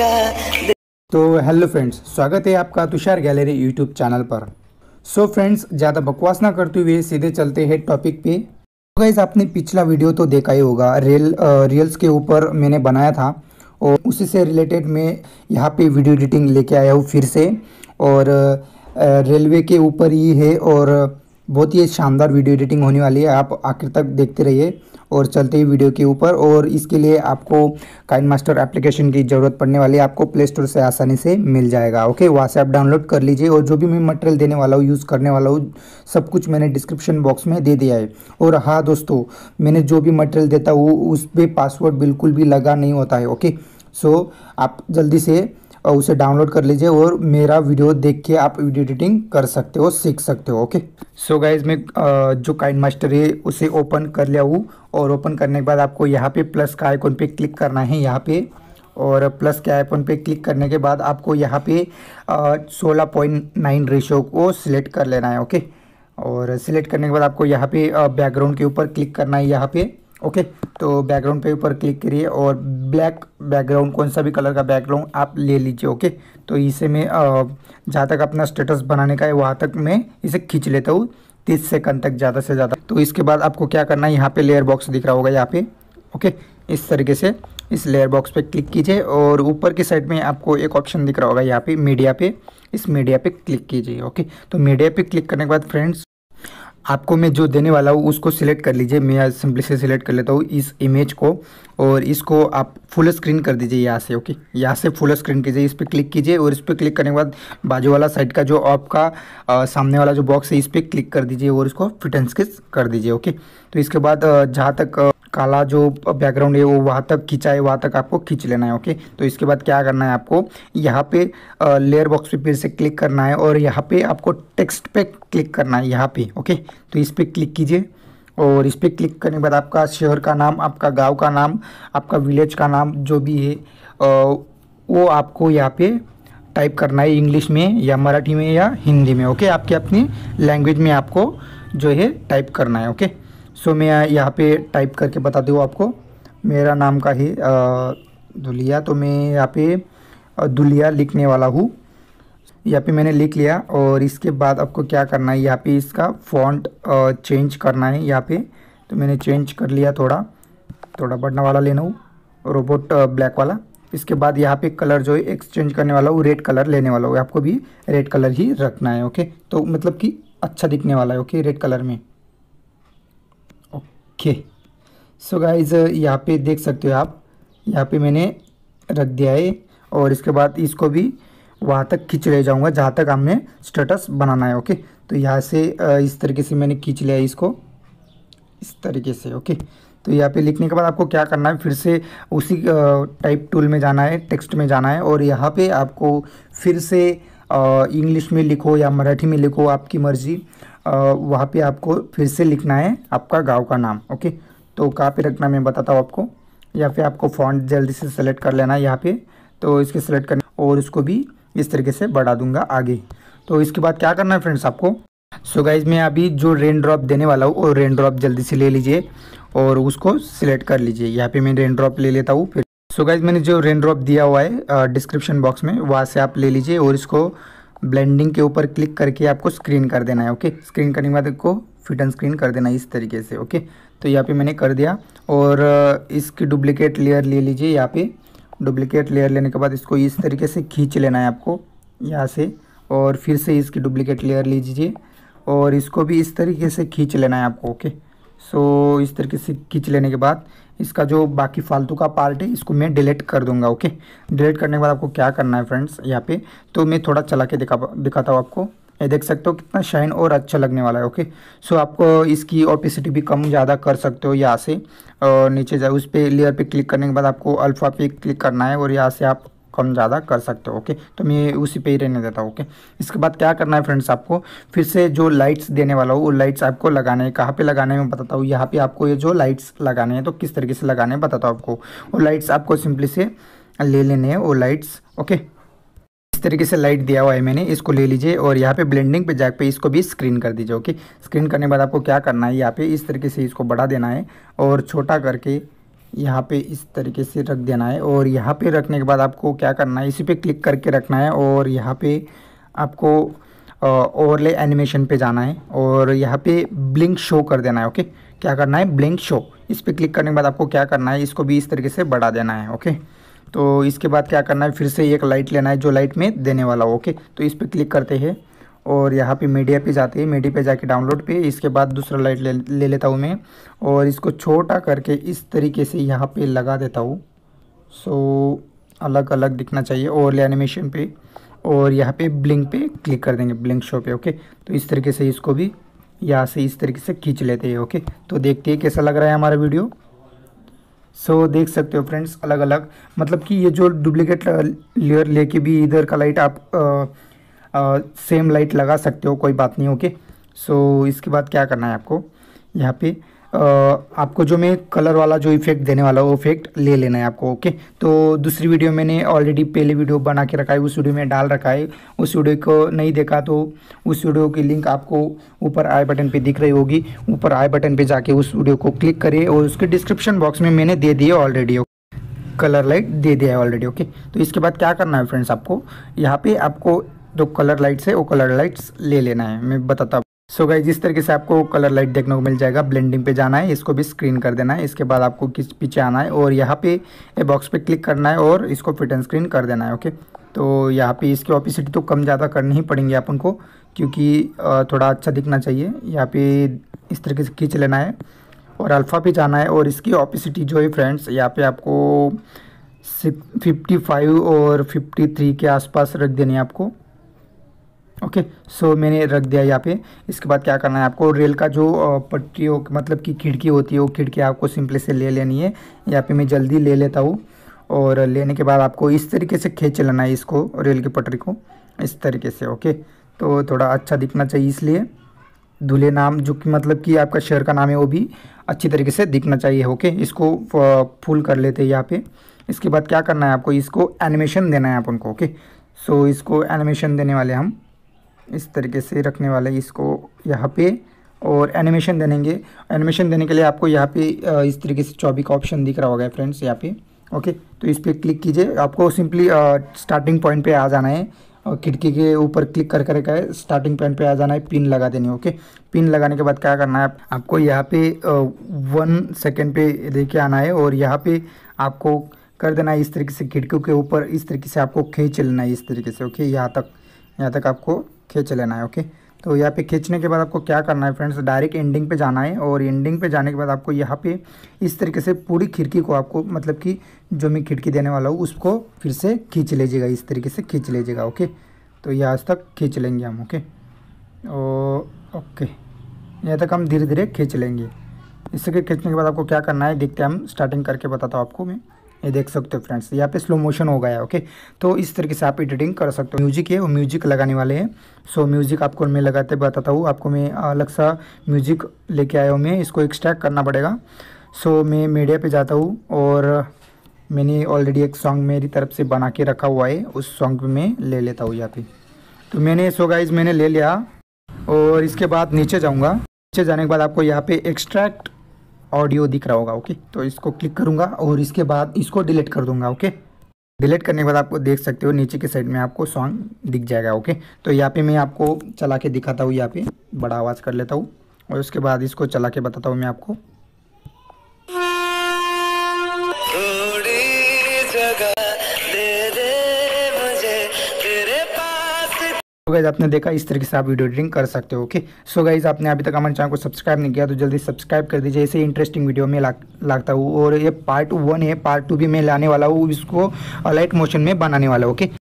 तो hello friends स्वागत है आपका तुषार गैलरी यूट्यूब चैनल पर सो फ्रेंड्स ज़्यादा बकवास ना करते हुए सीधे चलते हैं टॉपिक पे तो गाइज आपने पिछला वीडियो तो देखा ही होगा रेल रियल्स के ऊपर मैंने बनाया था और उसी से रिलेटेड मैं यहाँ पे वीडियो एडिटिंग लेके आया हूँ फिर से और रेलवे के ऊपर ही है और बहुत ही शानदार वीडियो एडिटिंग होने वाली है आप आखिर तक देखते रहिए और चलते ही वीडियो के ऊपर और इसके लिए आपको काइन मास्टर एप्लीकेशन की ज़रूरत पड़ने वाली है आपको प्ले स्टोर से आसानी से मिल जाएगा ओके वहाँ से आप डाउनलोड कर लीजिए और जो भी मैं मटेरियल देने वाला हूँ यूज़ करने वाला हूँ सब कुछ मैंने डिस्क्रिप्शन बॉक्स में दे दिया है और हाँ दोस्तों मैंने जो भी मटेरियल देता हूँ उस पर पासवर्ड बिल्कुल भी लगा नहीं होता है ओके सो आप जल्दी से उसे डाउनलोड कर लीजिए और मेरा वीडियो देख के आप वीडियो एडिटिंग कर सकते हो सीख सकते हो ओके सो गाइज मैं जो काइन मास्टर है उसे ओपन कर लिया हूँ और ओपन करने के बाद आपको यहाँ पे प्लस का आइकॉन पे क्लिक करना है यहाँ पे और प्लस के आइकॉन पे क्लिक करने के बाद आपको यहाँ पे सोलह पॉइंट नाइन रेशो को सिलेक्ट कर लेना है ओके और सिलेक्ट करने के बाद आपको यहाँ पे बैकग्राउंड के ऊपर क्लिक करना है यहाँ पे ओके तो बैकग्राउंड पे ऊपर क्लिक करिए और ब्लैक बैकग्राउंड कौन सा भी कलर का बैकग्राउंड आप ले लीजिए ओके तो इसे मैं जहाँ तक अपना स्टेटस बनाने का है वहाँ तक मैं इसे खींच लेता हूँ तीस सेकंड तक ज़्यादा से ज़्यादा तो इसके बाद आपको क्या करना है यहाँ पे लेयर बॉक्स दिख रहा होगा यहाँ पे ओके इस तरीके से इस लेयर बॉक्स पे क्लिक कीजिए और ऊपर की साइड में आपको एक ऑप्शन दिख रहा होगा यहाँ पे मीडिया पे इस मीडिया पे क्लिक कीजिए ओके तो मीडिया पे क्लिक करने के बाद फ्रेंड्स आपको मैं जो देने वाला हूँ उसको सिलेक्ट कर लीजिए मैं सिंपली से सिलेक्ट कर लेता हूँ इस इमेज को और इसको आप फुल स्क्रीन कर दीजिए यहाँ से ओके यहाँ से फुल स्क्रीन कीजिए इस पर क्लिक कीजिए और इस पर क्लिक करने के बाद बाजू वाला साइड का जो आपका आ, सामने वाला जो बॉक्स है इस पर क्लिक कर दीजिए और इसको फिट एंड स्किच कर दीजिए ओके तो इसके बाद जहाँ तक काला जो बैकग्राउंड है वो वहाँ तक खींचा है वहाँ तक आपको खींच लेना है ओके तो इसके बाद क्या करना है आपको यहाँ पे लेयर बॉक्स पे फिर से क्लिक करना है और यहाँ पे आपको टेक्स्ट पे क्लिक करना है यहाँ पे ओके तो इस पर क्लिक कीजिए और इस पर क्लिक करने के बाद आपका शहर का नाम आपका गाँव का नाम आपका विलेज का नाम जो भी है वो आपको यहाँ पे टाइप करना है इंग्लिश में या मराठी में या हिंदी में ओके आपके अपनी लैंग्वेज में आपको जो है टाइप करना है ओके सो so, मैं यहाँ पे टाइप करके बता दूँ आपको मेरा नाम का ही दुलिया तो मैं यहाँ पे दुलिया लिखने वाला हूँ यहाँ पे मैंने लिख लिया और इसके बाद आपको क्या करना है यहाँ पे इसका फॉन्ट चेंज करना है यहाँ पे तो मैंने चेंज कर लिया थोड़ा थोड़ा बढ़ना वाला लेना हूँ रोबोट ब्लैक वाला इसके बाद यहाँ पे कलर जो है एक्सचेंज करने वाला हूँ रेड कलर लेने वाला हूँ आपको भी रेड कलर ही रखना है ओके तो मतलब कि अच्छा दिखने वाला है ओके रेड कलर में ओके सो गाइज यहाँ पे देख सकते हो आप यहाँ पे मैंने रख दिया है और इसके बाद इसको भी वहाँ तक खींच ले जाऊँगा जहाँ तक हमने स्टेटस बनाना है ओके तो यहाँ से इस तरीके से मैंने खींच लिया है इसको इस तरीके से ओके तो यहाँ पे लिखने के बाद आपको क्या करना है फिर से उसी टाइप टूल में जाना है टेक्स्ट में जाना है और यहाँ पे आपको फिर से इंग्लिश में लिखो या मराठी में लिखो आपकी मर्ज़ी वहाँ पे आपको फिर से लिखना है आपका गांव का नाम ओके तो कहाँ पे रखना मैं बताता हूँ आपको या फिर आपको फॉन्ट जल्दी से सेलेक्ट कर लेना है यहाँ पर तो इसके सेलेक्ट करना और इसको भी इस तरीके से बढ़ा दूंगा आगे तो इसके बाद क्या करना है फ्रेंड्स आपको सो so गाइज मैं अभी जो रेन ड्रॉप देने वाला हूँ वो रेन ड्रॉप जल्दी से ले लीजिए और उसको सिलेक्ट कर लीजिए यहाँ पे मैं रेन ड्रॉप ले लेता हूँ फिर सो so गाइज मैंने जो रेन ड्रॉप दिया हुआ है डिस्क्रिप्शन बॉक्स में वहाँ से आप ले लीजिए और इसको ब्लेंडिंग के ऊपर क्लिक करके आपको स्क्रीन कर देना है ओके स्क्रीन करने के बाद आपको फिट एंड स्क्रीन कर देना है इस तरीके से ओके तो यहाँ पे मैंने कर दिया और इसकी डुप्लीकेट लेयर ले लीजिए यहाँ पे डुप्लीकेट लेयर लेने के बाद इसको इस तरीके से खींच लेना है आपको यहाँ से और फिर से इसकी डुप्लीकेट लेयर लीजिए और इसको भी इस तरीके से खींच लेना है आपको ओके सो so, इस तरीके से खींच लेने के बाद इसका जो बाकी फालतू का पार्ट है इसको मैं डिलीट कर दूंगा ओके डिलीट करने के बाद आपको क्या करना है फ्रेंड्स यहाँ पे तो मैं थोड़ा चला के दिखा दिखाता हूँ आपको ये देख सकते हो कितना शाइन और अच्छा लगने वाला है ओके सो आपको इसकी ओपेसिटी भी कम ज़्यादा कर सकते हो यहाँ से और नीचे जाए उस पर लेयर पे क्लिक करने के बाद आपको अल्फ़ा पे क्लिक करना है और यहाँ से आप कम ज़्यादा कर सकते हो ओके तो मैं उसी पे ही रहने देता हूँ ओके इसके बाद क्या करना है फ्रेंड्स आपको फिर से जो लाइट्स देने वाला हो वो लाइट्स आपको लगाने हैं कहाँ पे लगाने में मैं बताता हूँ यहाँ पे आपको ये जो लाइट्स लगाने हैं तो किस तरीके से लगाने हैं बताता हूँ आपको वो लाइट्स आपको सिंपली से ले लेने हैं वो लाइट्स ओके तरीके से लाइट दिया हुआ है मैंने इसको ले लीजिए और यहाँ पे ब्लेंडिंग पे जाके इसको भी स्क्रीन कर दीजिए ओके स्क्रीन करने के बाद आपको क्या करना है यहाँ पे इस तरीके से इसको बढ़ा देना है और छोटा करके यहाँ पे इस तरीके से रख देना है और यहाँ पे रखने के बाद आपको क्या करना है इसी पे क्लिक करके रखना है और यहाँ पे आपको ओवरले एनिमेशन पे जाना है और यहाँ पे ब्लिंक शो कर देना है ओके क्या करना है ब्लिंक शो इस पर क्लिक करने के बाद आपको क्या करना है इसको भी इस तरीके से बढ़ा देना है ओके तो इसके बाद क्या करना है फिर से एक लाइट लेना है जो लाइट में देने वाला हो ओके तो इस पर क्लिक करते हैं और यहाँ पे मीडिया पे जाते हैं मीडिया पे जाके डाउनलोड पे इसके बाद दूसरा लाइट ले, ले लेता हूँ मैं और इसको छोटा करके इस तरीके से यहाँ पे लगा देता हूँ सो so, अलग अलग दिखना चाहिए और एनिमेशन पे और यहाँ पे ब्लिंक पे क्लिक कर देंगे ब्लिंक शो पे ओके तो इस तरीके से इसको भी यहाँ से इस तरीके से खींच लेते हैं ओके तो देखते हैं कैसा लग रहा है हमारा वीडियो सो so, देख सकते हो फ्रेंड्स अलग अलग मतलब कि ये जो डुप्लीकेट लेयर लेके भी इधर का लाइट आप आ, सेम लाइट लगा सकते हो कोई बात नहीं ओके सो so, इसके बाद क्या करना है आपको यहाँ पे आ, आपको जो मैं कलर वाला जो इफेक्ट देने वाला वो इफेक्ट ले लेना है आपको ओके तो दूसरी वीडियो मैंने ऑलरेडी पहले वीडियो बना के रखा है उस वीडियो में डाल रखा है उस वीडियो को नहीं देखा तो उस वीडियो की लिंक आपको ऊपर आई बटन पे दिख रही होगी ऊपर आई बटन पे जाके उस वीडियो को क्लिक करे और उसके डिस्क्रिप्शन बॉक्स में मैंने दे दिए ऑलरेडी कलर लाइट दे दिया है ऑलरेडी ओके तो इसके बाद क्या करना है फ्रेंड्स आपको यहाँ पे आपको जो कलर लाइट्स है वो कलर लाइट्स ले लेना है मैं बताता हूँ सो गाइज जिस तरीके से आपको कलर लाइट देखने को मिल जाएगा ब्लेंडिंग पे जाना है इसको भी स्क्रीन कर देना है इसके बाद आपको किस पीछे आना है और यहाँ पे ए बॉक्स पे क्लिक करना है और इसको फिट एंड स्क्रीन कर देना है ओके तो यहाँ पे इसकी ऑपिसिटी तो कम ज़्यादा करनी ही पड़ेंगी आप उनको क्योंकि थोड़ा अच्छा दिखना चाहिए यहाँ पे इस तरीके से खींच लेना है और अल्फ़ा पे जाना है और इसकी ऑपिसिटी जो है फ्रेंड्स यहाँ पे आपको फिफ्टी फाइव और फिफ्टी थ्री के आसपास रख देनी है आपको ओके okay, सो so मैंने रख दिया यहाँ पे इसके बाद क्या करना है आपको रेल का जो हो मतलब कि खिड़की होती है वो खिड़की आपको सिंपली से ले लेनी है यहाँ पे मैं जल्दी ले लेता हूँ और लेने के बाद आपको इस तरीके से खींच लेना है इसको रेल की पटरी को इस तरीके से ओके तो थोड़ा अच्छा दिखना चाहिए इसलिए दूल्हे नाम जो कि मतलब कि आपका शहर का नाम है वो भी अच्छी तरीके से दिखना चाहिए ओके इसको फुल कर लेते हैं यहाँ पे इसके बाद क्या करना है आपको इसको एनिमेशन देना है आप उनको ओके सो इसको एनिमेशन देने वाले हम इस तरीके से रखने वाले इसको यहाँ पे और एनिमेशन देंगे एनिमेशन देने के लिए आपको यहाँ पे इस तरीके से चौबी का ऑप्शन दिख रहा होगा फ्रेंड्स यहाँ पे ओके तो इस पर क्लिक कीजिए आपको सिंपली स्टार्टिंग पॉइंट पे आ जाना है और खिड़की के ऊपर क्लिक कर करके स्टार्टिंग पॉइंट पे आ जाना है पिन लगा देनी ओके पिन लगाने के बाद क्या करना है आपको यहाँ पे वन सेकेंड पे लेके आना है और यहाँ पे आपको कर देना है इस तरीके से खिड़कियों के ऊपर इस तरीके से आपको खींच लेना है इस तरीके से ओके यहाँ तक यहाँ तक आपको खींच लेना है ओके तो यहाँ पे खींचने के बाद आपको क्या करना है फ्रेंड्स डायरेक्ट एंडिंग पे जाना है और एंडिंग पे जाने के बाद आपको यहाँ पे इस तरीके से पूरी खिड़की को आपको मतलब कि जो मैं खिड़की देने वाला हूँ उसको फिर से खींच लीजिएगा इस तरीके से खींच लीजिएगा ओके तो यहाँ तक खींच लेंगे हम ओके और ओके यहाँ तक हम धीरे धीरे खींच लेंगे इसके खींचने के बाद आपको क्या करना है देखते हैं हम स्टार्टिंग करके बताता हूँ आपको मैं ये देख सकते हो फ्रेंड्स यहाँ पे स्लो मोशन हो गया है ओके तो इस तरीके से आप एडिटिंग कर सकते हो म्यूजिक है वो म्यूजिक लगाने वाले हैं सो म्यूजिक आपको मैं लगाते बताता हूँ आपको मैं अलग सा म्यूजिक लेके आया हूँ मैं इसको एक्सट्रैक्ट करना पड़ेगा सो मैं मीडिया पर जाता हूँ और मैंने ऑलरेडी एक सॉन्ग मेरी तरफ से बना के रखा हुआ है उस सॉन्ग पर मैं ले लेता हूँ यहाँ पे तो मैंने सो गाइज मैंने ले लिया और इसके बाद नीचे जाऊँगा नीचे जाने के बाद आपको यहाँ पे एक्स्ट्रैक्ट ऑडियो दिख रहा होगा ओके तो इसको क्लिक करूँगा और इसके बाद इसको डिलीट कर दूँगा ओके डिलीट करने के बाद आपको देख सकते हो नीचे के साइड में आपको सॉन्ग दिख जाएगा ओके तो यहाँ पे मैं आपको चला के दिखाता हूँ यहाँ पे बड़ा आवाज़ कर लेता हूँ और उसके बाद इसको चला के बताता हूँ मैं आपको गाइज आपने देखा इस तरीके से आप वीडियो एडिटिंग कर सकते हो ओके सो गाइज आपने अभी तक हमारे चैनल को सब्सक्राइब नहीं किया तो जल्दी सब्सक्राइब कर दीजिए ऐसे इंटरेस्टिंग वीडियो में लाग, लागता हूँ और ये पार्ट वन है पार्ट टू भी मैं लाने वाला हूँ इसको लाइट मोशन में बनाने वाला ओके